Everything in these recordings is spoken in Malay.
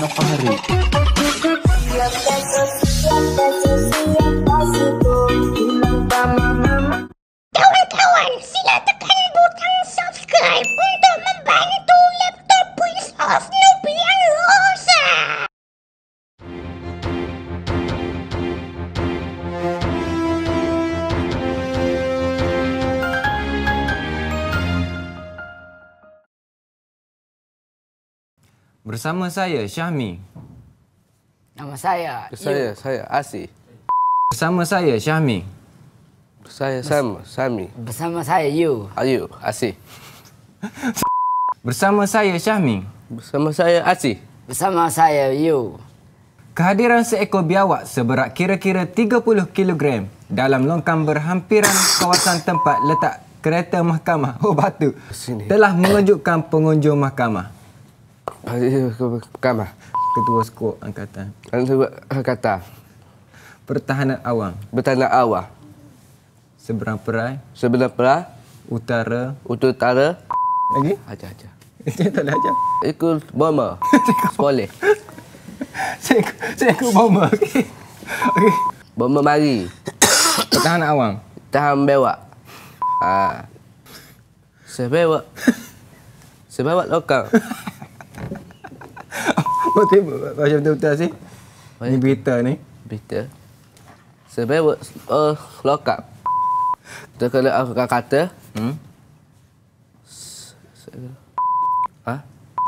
Adriano Fajardo. Bersama saya, Syahmi. Nama saya, Saya, saya, Asi. Bersama saya, Syahmi. Saya, Sam, Sami. Bersama saya, you. Ayu, Asi. Bersama saya, Syahmi. Bersama saya, Asi. Bersama saya, you. Kehadiran seekor biawak seberat kira-kira 30 kilogram dalam longkang berhampiran kawasan tempat letak kereta mahkamah. Oh, batu. Sini. Telah mengejutkan pengunjung mahkamah. Bukan lah. Ketua Skop Angkatan. Ketua Angkatan. Pertahanan Awang. Pertahanan Awang. Seberang Perai. Seberang Perai. Utara. Utara. Lagi? Ajar, ajar. Saya tak boleh ajar. Ikut bomba. Sekolah. Saya ikut bomba. Okey. Bomba mari. Pertahanan Awang. Tahan bewak. Ha. Sebewak. Sebewak lokal macam betul-betul sih. Ini berita ni. Berita. Sebab so, uh, lokap. Tak kala aku kata. Hmm. Ha?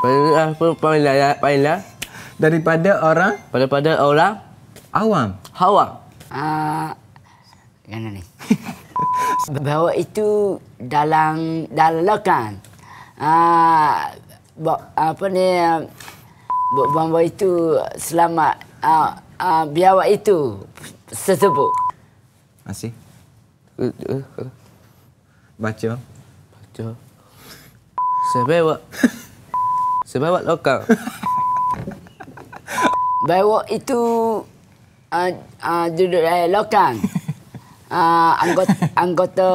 Pada lah, apa pemilihan lah, ya, paila lah. daripada orang daripada orang awam. Awam. Ah. yang ni. Bahawa itu dalam dalam lokan. Ah apa ni buang buang itu selamat uh, uh, biar awak itu sesebuk. Masih. Eh, eh, eh. Baca. Baca. Sebewa. Sebewa lokal. bawa itu uh, uh, duduk dari lokang. uh, anggota, anggota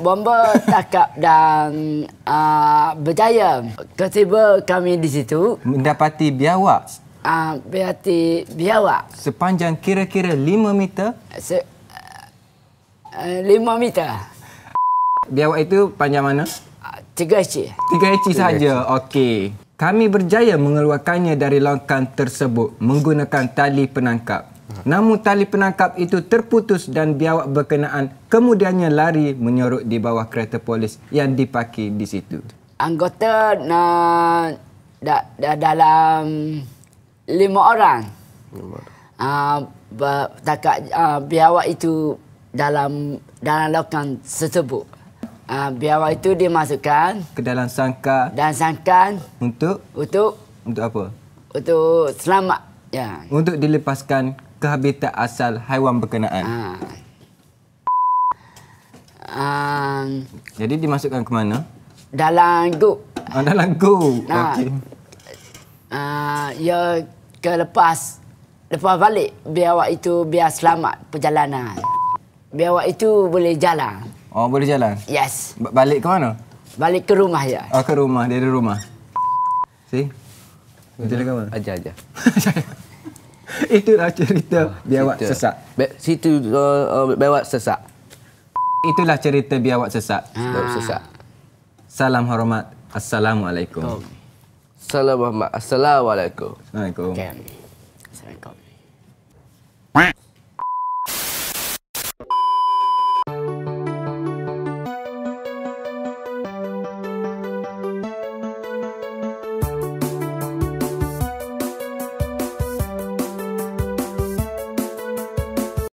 bomba takap dan uh, berjaya. Ketiba kami di situ. Mendapati biawak. Uh, berarti biawak. Sepanjang kira-kira 5 meter. Se uh, eh, 5 meter. Biawak itu panjang mana? Uh, 3 inci. Tiga inci sahaja. Okey kami berjaya mengeluarkannya dari longkang tersebut menggunakan tali penangkap. Namun tali penangkap itu terputus dan biawak berkenaan kemudiannya lari menyorok di bawah kereta polis yang dipaki di situ. Anggota uh, da, da, dalam lima orang. Lima. Uh, takak uh, biawak itu dalam dalam lokan tersebut. Uh, ah, biawak itu dimasukkan ke dalam sangka dan sangkan untuk untuk untuk apa? Untuk selamat. Ya. Untuk dilepaskan ke habitat asal haiwan berkenaan. Uh, um, Jadi dimasukkan ke mana? Dalam guk. Oh, dalam guk. Nah, Okey. Uh, ya ke lepas lepas balik biawak itu biar selamat perjalanan. Biawak itu boleh jalan. Oh, boleh jalan? Yes. B- balik ke mana? Balik ke rumah ya. Oh, ke rumah. Dia ada rumah. Si? Betul ke mana? Ajar, ajar. Itulah cerita oh, biawak situ. sesak. Be- situ uh, uh, biawak sesak. Itulah cerita biawak sesak. Ah. Biawak sesak. Salam hormat. Assalamualaikum. Assalamualaikum. Assalamualaikum. Assalamualaikum. Assalamualaikum.